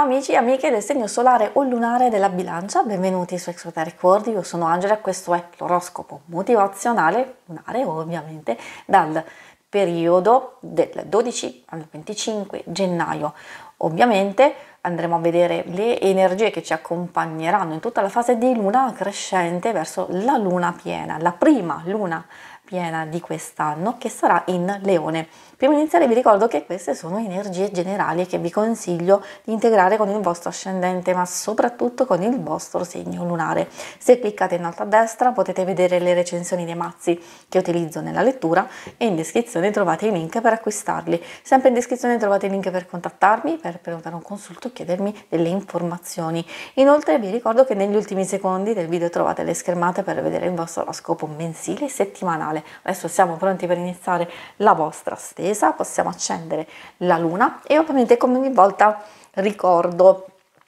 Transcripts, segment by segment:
Ciao amici e amiche del segno solare o lunare della bilancia, benvenuti su Exoteric World, io sono Angela, e questo è l'oroscopo motivazionale lunare ovviamente dal periodo del 12 al 25 gennaio. Ovviamente andremo a vedere le energie che ci accompagneranno in tutta la fase di luna crescente verso la luna piena, la prima luna piena di quest'anno che sarà in Leone. Prima di iniziare vi ricordo che queste sono energie generali che vi consiglio di integrare con il vostro ascendente ma soprattutto con il vostro segno lunare. Se cliccate in alto a destra potete vedere le recensioni dei mazzi che utilizzo nella lettura e in descrizione trovate i link per acquistarli. Sempre in descrizione trovate i link per contattarmi, per prenotare un consulto e chiedermi delle informazioni. Inoltre vi ricordo che negli ultimi secondi del video trovate le schermate per vedere il vostro oroscopo mensile e settimanale finale. Adesso siamo pronti per iniziare la vostra stesa, possiamo accendere la luna e ovviamente come ogni volta ricordo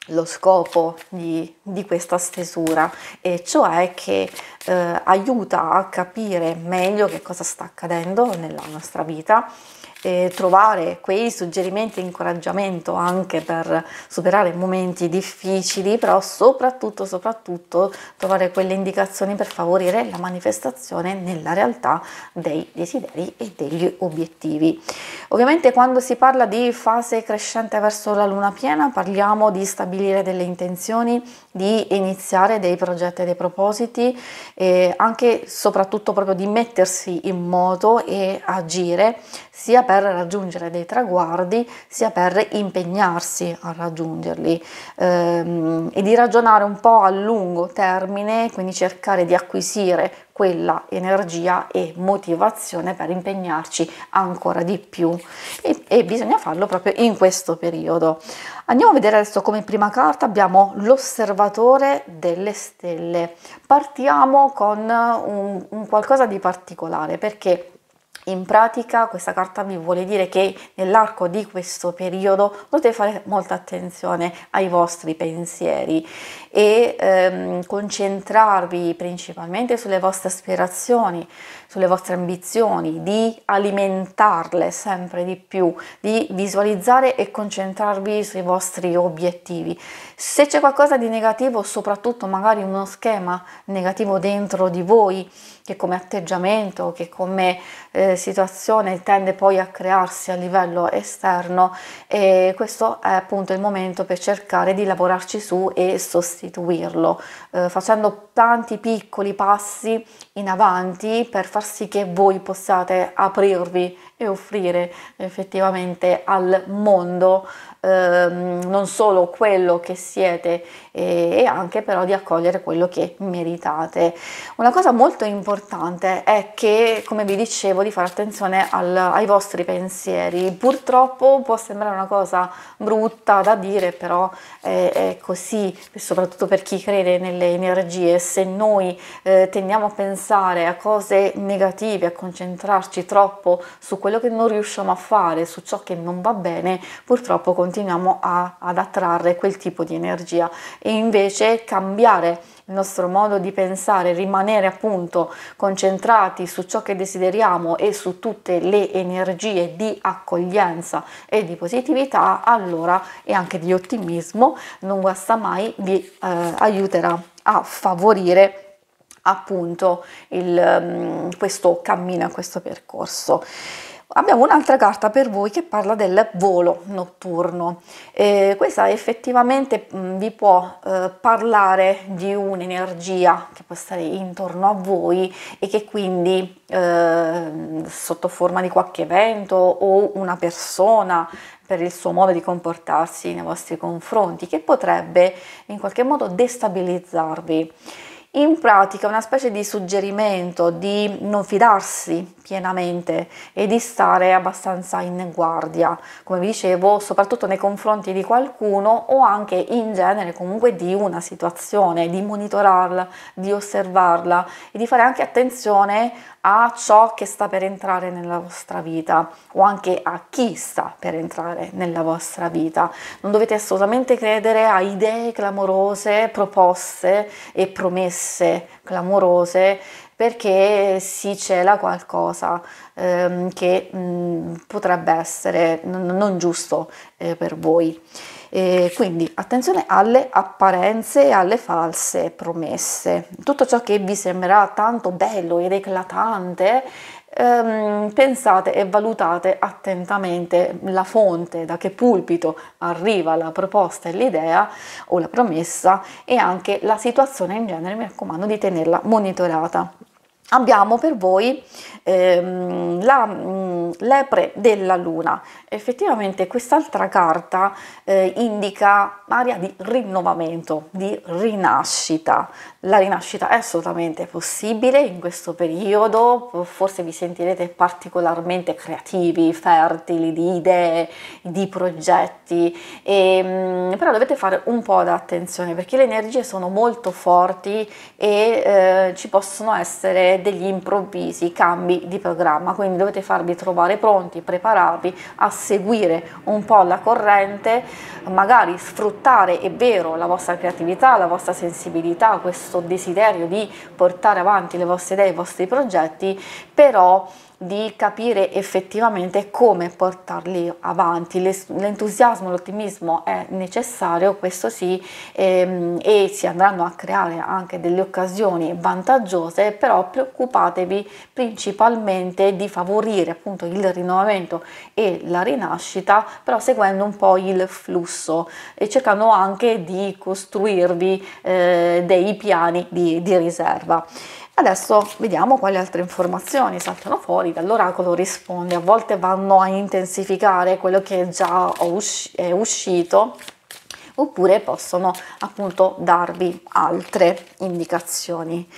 lo scopo di, di questa stesura e cioè che eh, aiuta a capire meglio che cosa sta accadendo nella nostra vita e trovare quei suggerimenti e incoraggiamento anche per superare momenti difficili, però soprattutto, soprattutto trovare quelle indicazioni per favorire la manifestazione nella realtà dei desideri e degli obiettivi. Ovviamente quando si parla di fase crescente verso la luna piena parliamo di stabilire delle intenzioni, di iniziare dei progetti e dei propositi, e anche soprattutto proprio di mettersi in moto e agire sia per per raggiungere dei traguardi sia per impegnarsi a raggiungerli ehm, e di ragionare un po' a lungo termine, quindi cercare di acquisire quella energia e motivazione per impegnarci ancora di più e, e bisogna farlo proprio in questo periodo. Andiamo a vedere adesso come prima carta abbiamo l'osservatore delle stelle. Partiamo con un, un qualcosa di particolare perché in pratica questa carta vi vuole dire che nell'arco di questo periodo dovete fare molta attenzione ai vostri pensieri e ehm, concentrarvi principalmente sulle vostre aspirazioni, sulle vostre ambizioni, di alimentarle sempre di più, di visualizzare e concentrarvi sui vostri obiettivi. Se c'è qualcosa di negativo, soprattutto magari uno schema negativo dentro di voi, che come atteggiamento, che come eh, situazione tende poi a crearsi a livello esterno e eh, questo è appunto il momento per cercare di lavorarci su e sostituirlo, eh, facendo tanti piccoli passi in avanti per far far sì che voi possiate aprirvi e offrire effettivamente al mondo ehm, non solo quello che siete e, e anche però di accogliere quello che meritate. Una cosa molto importante è che, come vi dicevo, di fare attenzione al, ai vostri pensieri. Purtroppo può sembrare una cosa brutta da dire, però eh, è così, soprattutto per chi crede nelle energie. Se noi eh, tendiamo a pensare a cose negative, a concentrarci troppo su quello che non riusciamo a fare, su ciò che non va bene, purtroppo continuiamo continuiamo a, ad attrarre quel tipo di energia e invece cambiare il nostro modo di pensare, rimanere appunto concentrati su ciò che desideriamo e su tutte le energie di accoglienza e di positività, allora e anche di ottimismo, non guasta mai, vi eh, aiuterà a favorire appunto il, mm, questo cammino, questo percorso. Abbiamo un'altra carta per voi che parla del volo notturno. Eh, questa effettivamente mm, vi può eh, parlare di un'energia che può stare intorno a voi e che quindi eh, sotto forma di qualche evento o una persona per il suo modo di comportarsi nei vostri confronti che potrebbe in qualche modo destabilizzarvi in pratica una specie di suggerimento di non fidarsi pienamente e di stare abbastanza in guardia, come vi dicevo, soprattutto nei confronti di qualcuno o anche in genere comunque di una situazione, di monitorarla, di osservarla e di fare anche attenzione a ciò che sta per entrare nella vostra vita o anche a chi sta per entrare nella vostra vita. Non dovete assolutamente credere a idee clamorose proposte e promesse grosse, clamorose, perché si cela qualcosa ehm, che mh, mhmm, potrebbe essere n- non giusto eh, per voi. E quindi attenzione alle apparenze e alle false promesse. Tutto ciò che vi sembrerà tanto bello ed eclatante ehm, pensate e valutate attentamente la fonte, da che pulpito arriva la proposta e l'idea o la promessa e anche la situazione in genere, mi raccomando di tenerla monitorata abbiamo per voi ehm, la mh, mm, lepre della luna effettivamente quest'altra carta eh, indica un'area di rinnovamento di rinascita la rinascita è assolutamente possibile in questo periodo forse vi sentirete particolarmente creativi fertili di idee di progetti e, mh, mm, però dovete fare un po' d'attenzione perché le energie sono molto forti e eh, ci possono essere degli improvvisi cambi di programma, quindi dovete farvi trovare pronti, prepararvi a seguire un po' la corrente, magari sfruttare, è vero, la vostra creatività, la vostra sensibilità, questo desiderio di portare avanti le vostre idee, i vostri progetti, però di capire effettivamente come portarli avanti. L'entusiasmo, l'ottimismo è necessario, questo sì, ehm, e si andranno a creare anche delle occasioni vantaggiose, però preoccupatevi principalmente di favorire appunto il rinnovamento e la rinascita, però seguendo un po' il flusso e cercando anche di costruirvi eh, dei piani di, di riserva. Adesso vediamo quali altre informazioni saltano fuori dall'oracolo risponde, a volte vanno a intensificare quello che già è uscito oppure possono appunto darvi altre indicazioni.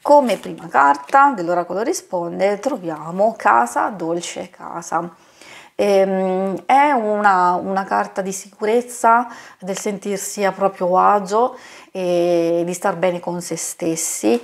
Come prima carta dell'oracolo risponde troviamo casa, dolce casa. Ehm, è una, una, carta di sicurezza, del sentirsi a proprio agio e di star bene con se stessi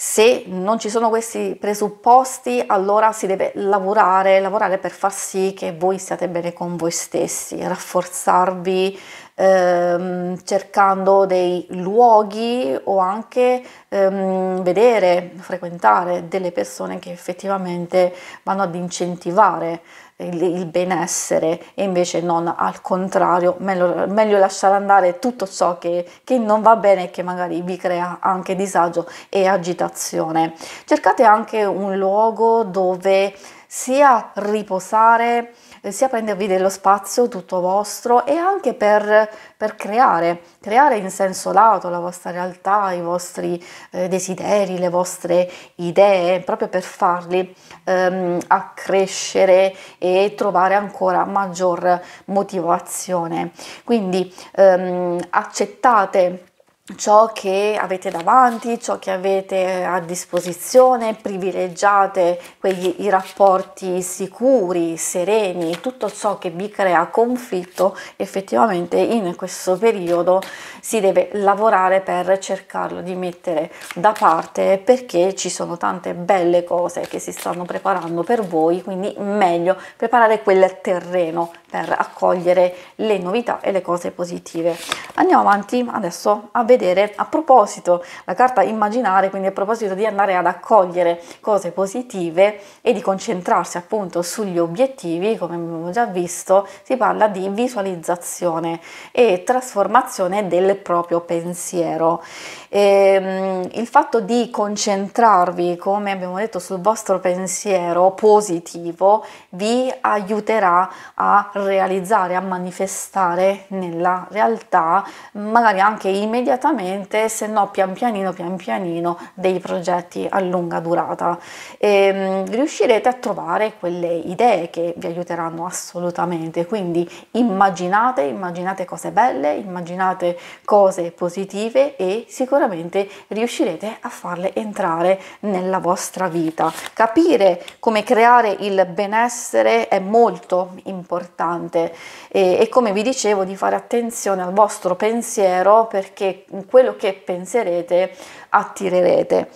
se non ci sono questi presupposti, allora si deve lavorare, lavorare per far sì che voi siate bene con voi stessi, rafforzarvi ehm, cercando dei luoghi o anche ehm, vedere, frequentare delle persone che effettivamente vanno ad incentivare il, il benessere e invece non al contrario, meglio, meglio lasciare andare tutto ciò che, che, non va bene e che magari vi crea anche disagio e agitazione. Cercate anche un luogo dove sia riposare, eh, sia prendervi dello spazio tutto vostro e anche per, per, creare, creare in senso lato la vostra realtà, i vostri eh, desideri, le vostre idee, proprio per farli ehm, accrescere e trovare ancora maggior motivazione. Quindi ehm, accettate ciò che avete davanti, ciò che avete eh, a disposizione, privilegiate quegli, i rapporti sicuri, sereni, tutto ciò che vi crea conflitto, effettivamente in questo periodo si deve lavorare per cercarlo di mettere da parte perché ci sono tante belle cose che si stanno preparando per voi, quindi meglio preparare quel terreno per accogliere le novità e le cose positive. Andiamo avanti adesso a vedere vedere a proposito la carta immaginare, quindi a proposito di andare ad accogliere cose positive e di concentrarsi appunto sugli obiettivi, come abbiamo già visto, si parla di visualizzazione e trasformazione del proprio pensiero. E, ehm, il fatto di concentrarvi, come abbiamo detto, sul vostro pensiero positivo vi aiuterà a realizzare, a manifestare nella realtà, magari anche immediatamente immediatamente, se no pian pianino, pian pianino dei progetti a lunga durata. E, ehm, riuscirete a trovare quelle idee che vi aiuteranno assolutamente, quindi immaginate, immaginate cose belle, immaginate cose positive e sicuramente riuscirete a farle entrare nella vostra vita. Capire come creare il benessere è molto importante e, e come vi dicevo di fare attenzione al vostro pensiero perché quello che penserete attirerete.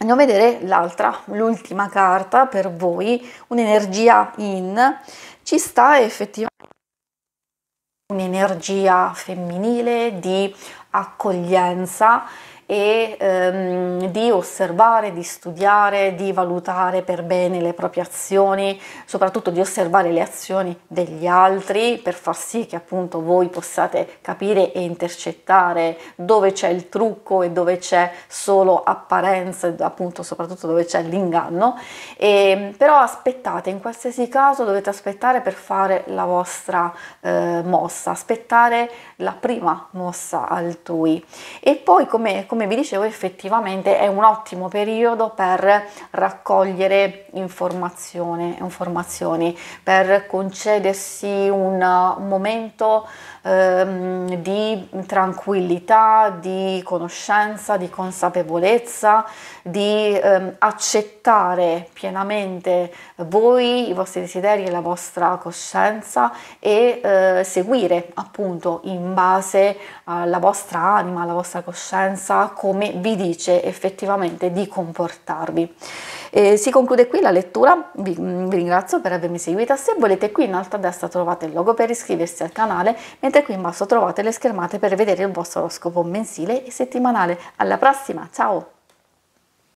Andiamo a vedere l'altra, l'ultima carta per voi, un'energia in, ci sta effettivamente un'energia femminile di accoglienza e ehm, di osservare, di studiare, di valutare per bene le proprie azioni, soprattutto di osservare le azioni degli altri per far sì che appunto voi possiate capire e intercettare dove c'è il trucco e dove c'è solo apparenza, appunto soprattutto dove c'è l'inganno. E, ehm, però aspettate, in qualsiasi caso dovete aspettare per fare la vostra eh, mossa, aspettare la prima mossa altrui e poi come, come vi dicevo effettivamente è un ottimo periodo per raccogliere informazione, informazioni, per concedersi un momento ehm, di tranquillità, di conoscenza, di consapevolezza, di ehm, accettare pienamente voi, i vostri desideri e la vostra coscienza e eh, seguire appunto in base alla vostra anima, alla vostra coscienza, come vi dice effettivamente di comportarvi. E si conclude qui la lettura, vi, vi, ringrazio per avermi seguita, se volete qui in alto a destra trovate il logo per iscriversi al canale, mentre qui in basso trovate le schermate per vedere il vostro oroscopo mensile e settimanale. Alla prossima, ciao!